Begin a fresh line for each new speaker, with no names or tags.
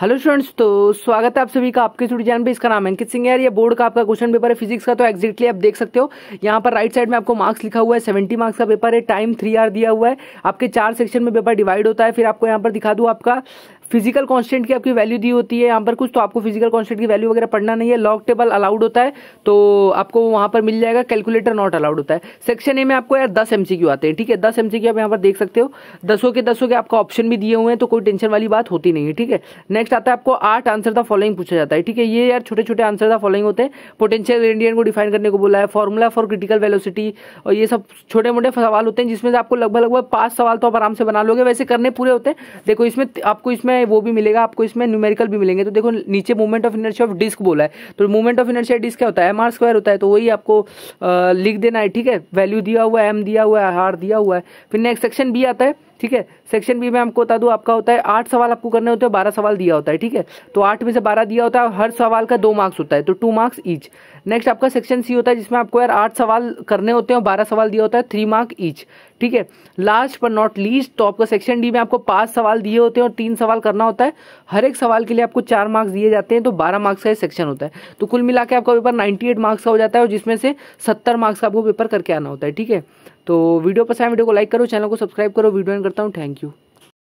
hello students तो स्वागत है आप सभी का आपके स्टूडियो जान पे इसका नाम अंकित सिंह यार ये बोर्ड का आपका क्वेश्चन पेपर है फिजिक्स का तो एक्जैक्टली आप देख सकते हो यहाँ पर राइट साइड में आपको मार्क्स लिखा हुआ है सेवेंटी मार्क्स का पेपर है टाइम थ्री आर दिया हुआ है आपके चार सेक्शन में पेपर डिवाइड होता है फिर आपको यहाँ पर दिखा दूँ आपका फिजिकल कांस्टेंट की आपकी वैल्यू दी होती है यहाँ पर कुछ तो आपको फिजिकल कांस्टेंट की वैल्यू वगैरह पढ़ना नहीं है लॉग टेबल अलाउड होता है तो आपको वहाँ पर मिल जाएगा कैलकुलेटर नॉट अलाउड होता है सेक्शन ए में आपको यार दस एम आते हैं ठीक है दस एम आप यहाँ पर देख सकते हो दसों के दसों के आपको ऑप्शन भी दिए हुए हैं तो कोई टेंशन वाली बात होती नहीं है ठीक है नेक्स्ट आता है आपको आठ आंसर द फॉलोइंग पूछा जाता है ठीक है ये यार छोटे छोटे आंसर द फॉलोइंग होते हैं पोटेंशियल इंडियन को डिफाइन करने को बोला है फॉर्मूला फॉर क्रिटिकल वेलोसिटी और ये सब छोटे मोटे सवाल होते हैं जिसमें से आपको लगभग लगभग पाँच सवाल तो आप आराम से बना लोगे वैसे करने पूरे होते हैं देखो इसमें आपको इसमें है वो भी मिलेगा आपको इसमें न्यूमेरिकल भी मिलेंगे तो देखो नीचे movement of inertia of disc बोला है तो मूवमेंट ऑफ इनर्शिया डिस्क क्या होता है एम आर स्क्वायर होता है तो वही आपको लिख देना है ठीक है वैल्यू दिया हुआ है एम दिया हुआ है आर दिया हुआ है फिर नेक्स्ट सेक्शन बी आता है ठीक है सेक्शन बी में आपको बता दूँ आपका होता है आठ सवाल आपको करने होते हैं बारह सवाल दिया होता है ठीक है तो आठ में से बारह दिया होता है हर सवाल का दो मार्क्स होता है तो टू मार्क्स ईच नेक्स्ट आपका सेक्शन सी होता है जिसमें आपको यार आठ सवाल करने होते हैं और बारह सवाल दिया होता है थ्री मार्क ईच ठीक है लास्ट पर नॉट लीस्ट तो आपका सेक्शन डी में आपको पाँच सवाल दिए होते हैं और तीन सवाल करना होता है हर एक सवाल के लिए आपको चार मार्क्स दिए जाते हैं तो बारह मार्क्स का सेक्शन होता है तो कुल मिला के आपका पेपर नाइन्टी एट मार्क्स का हो जाता है और जिसमें से सत्तर मार्क्स का आपको पेपर करके आना होता है ठीक है तो वीडियो पसंद है वीडियो को लाइक करो चैनल को सब्सक्राइब करो वीडियो करता हूँ थैंक यू